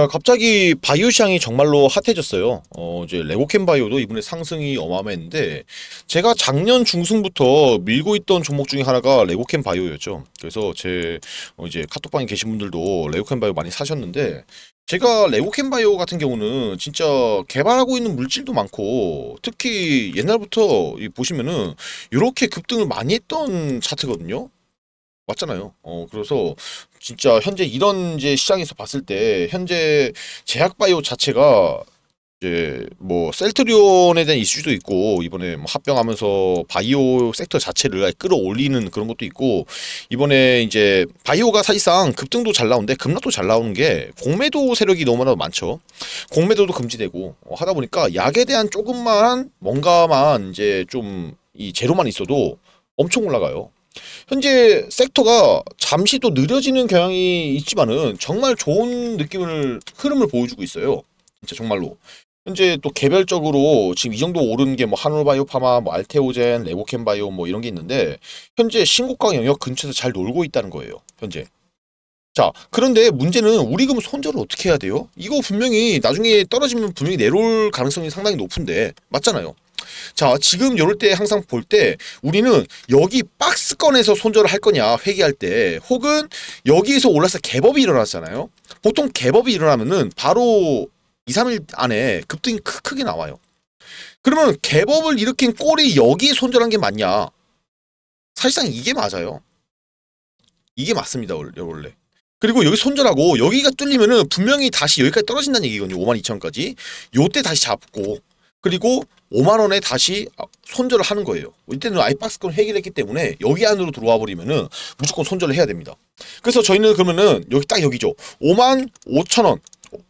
아, 갑자기 바이오샹이 정말로 핫해졌어요. 어, 이제 레고캠 바이오도 이번에 상승이 어마어마했는데 제가 작년 중순부터 밀고 있던 종목 중에 하나가 레고캠 바이오였죠. 그래서 제 어, 이제 카톡방에 계신 분들도 레고캠 바이오 많이 사셨는데 제가 레고캠 바이오 같은 경우는 진짜 개발하고 있는 물질도 많고 특히 옛날부터 보시면은 이렇게 급등을 많이 했던 차트거든요. 맞잖아요. 어, 그래서 진짜 현재 이런 이제 시장에서 봤을 때 현재 제약바이오 자체가 이제 뭐 셀트리온에 대한 이슈도 있고 이번에 뭐 합병하면서 바이오 섹터 자체를 끌어올리는 그런 것도 있고 이번에 이제 바이오가 사실상 급등도 잘 나오는데 급락도 잘 나오는 게 공매도 세력이 너무나 많죠. 공매도도 금지되고 어, 하다 보니까 약에 대한 조금만 뭔가만 이제 좀 이제로만 있어도 엄청 올라가요. 현재 섹터가 잠시 또 느려지는 경향이 있지만은 정말 좋은 느낌을 흐름을 보여주고 있어요. 진짜 정말로. 현재 또 개별적으로 지금 이 정도 오른 게 뭐 한올바이오파마, 뭐 알테오젠, 레보캠바이오뭐 이런 게 있는데 현재 신고가 영역 근처에서 잘 놀고 있다는 거예요. 현재. 자 그런데 문제는 우리 금 손절을 어떻게 해야 돼요? 이거 분명히 나중에 떨어지면 분명히 내려올 가능성이 상당히 높은데 맞잖아요. 자, 지금 요럴 때 항상 볼 때 우리는 여기 박스꺼내서 손절을 할 거냐, 회귀할 때 혹은 여기에서 올라서 개법이 일어났잖아요. 보통 개법이 일어나면은 바로 2, 3일 안에 급등이 크, 크게 나와요. 그러면 개법을 일으킨 꼴이 여기에 손절한 게 맞냐? 사실상 이게 맞아요. 이게 맞습니다, 원래. 그리고 여기 손절하고 여기가 뚫리면은 분명히 다시 여기까지 떨어진다는 얘기거든요. 5 2 0 0 0까지 요때 다시 잡고 그리고 5만 원에 다시 손절을 하는 거예요. 이때는 아이박스건해결 했기 때문에 여기 안으로 들어와 버리면은 무조건 손절을 해야 됩니다. 그래서 저희는 그러면은 여기 딱 여기죠. 5만 5천 원,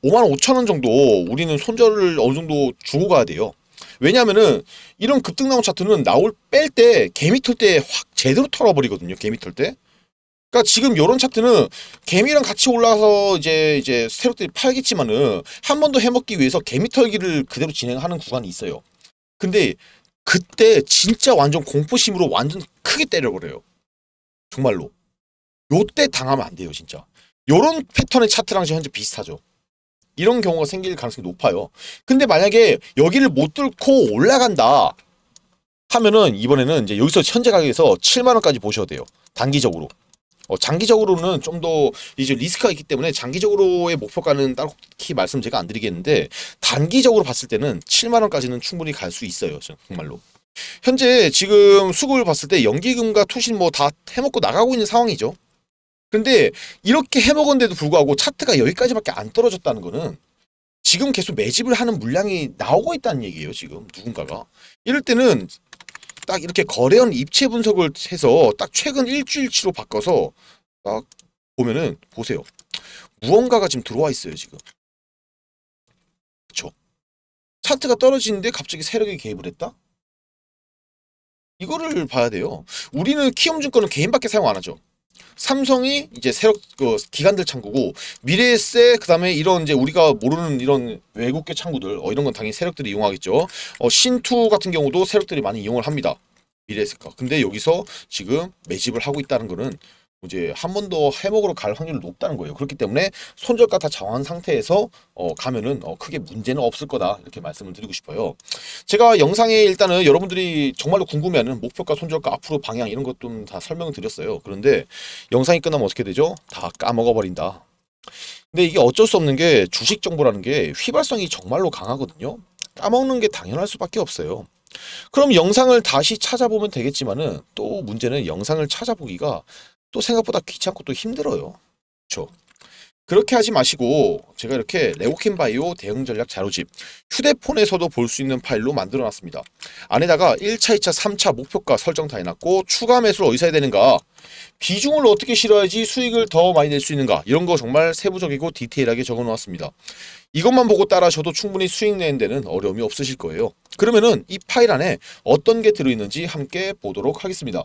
5만 5천 원 정도 우리는 손절을 어느 정도 주고 가야 돼요. 왜냐면은 이런 급등 나온 차트는 나올 뺄 때 개미 털때 확 제대로 털어버리거든요. 개미 털 때. 그러니까 지금 요런 차트는 개미랑 같이 올라서 이제 이제 스테들이 팔겠지만은 한번도 해먹기 위해서 개미 털기를 그대로 진행하는 구간이 있어요. 근데 그때 진짜 완전 공포심으로 완전 크게 때려버려요. 정말로. 요때 당하면 안 돼요, 진짜. 요런 패턴의 차트랑 현재 비슷하죠. 이런 경우가 생길 가능성이 높아요. 근데 만약에 여기를 못 뚫고 올라간다 하면은 이번에는 이제 여기서 현재 가격에서 7만원까지 보셔야 돼요. 단기적으로. 어, 장기적으로는 좀 더 이제 리스크가 있기 때문에 장기적으로의 목표가는 딱히 말씀 제가 안 드리겠는데 단기적으로 봤을 때는 7만 원까지는 충분히 갈 수 있어요. 정말로. 현재 지금 수급을 봤을 때 연기금과 투신 뭐 다 해먹고 나가고 있는 상황이죠. 근데 이렇게 해먹은데도 불구하고 차트가 여기까지밖에 안 떨어졌다는 거는 지금 계속 매집을 하는 물량이 나오고 있다는 얘기예요. 지금 누군가가. 이럴 때는 딱 이렇게 거래원 입체 분석을 해서 딱 최근 일주일치로 바꿔서 딱 보면은 보세요. 무언가가 지금 들어와 있어요 지금. 그쵸? 차트가 떨어지는데 갑자기 세력이 개입을 했다? 이거를 봐야 돼요. 우리는 키움증권은 개인밖에 사용 안 하죠. 삼성이 이제 세력 그 기관들 창구고 미래에셋 그다음에 이런 이제 우리가 모르는 이런 외국계 창구들 어, 이런 건 당연히 세력들이 이용하겠죠. 어, 신투 같은 경우도 세력들이 많이 이용을 합니다. 미래에셋과 근데 여기서 지금 매집을 하고 있다는 거는 이제 한 번 더 해먹으러 갈 확률이 높다는 거예요. 그렇기 때문에 손절가 다 정한 상태에서 어, 가면은 어, 크게 문제는 없을 거다 이렇게 말씀을 드리고 싶어요. 제가 영상에 일단은 여러분들이 정말로 궁금해하는 목표가 손절가 앞으로 방향 이런 것도다 설명을 드렸어요. 그런데 영상이 끝나면 어떻게 되죠? 다 까먹어버린다. 근데 이게 어쩔 수 없는 게 주식 정보라는 게 휘발성이 정말로 강하거든요. 까먹는 게 당연할 수밖에 없어요. 그럼 영상을 다시 찾아보면 되겠지만은 또 문제는 영상을 찾아보기가 또 생각보다 귀찮고 또 힘들어요. 그렇죠? 그렇게 하지 마시고 제가 이렇게 레오킨 바이오 대응 전략 자료집 휴대폰에서도 볼 수 있는 파일로 만들어 놨습니다. 안에다가 1차, 2차, 3차 목표가 설정 다 해놨고 추가 매수를 어디서 해야 되는가 비중을 어떻게 실어야지 수익을 더 많이 낼 수 있는가 이런 거 정말 세부적이고 디테일하게 적어 놓았습니다. 이것만 보고 따라하셔도 충분히 수익 내는 데는 어려움이 없으실 거예요. 그러면은 이 파일 안에 어떤 게 들어있는지 함께 보도록 하겠습니다.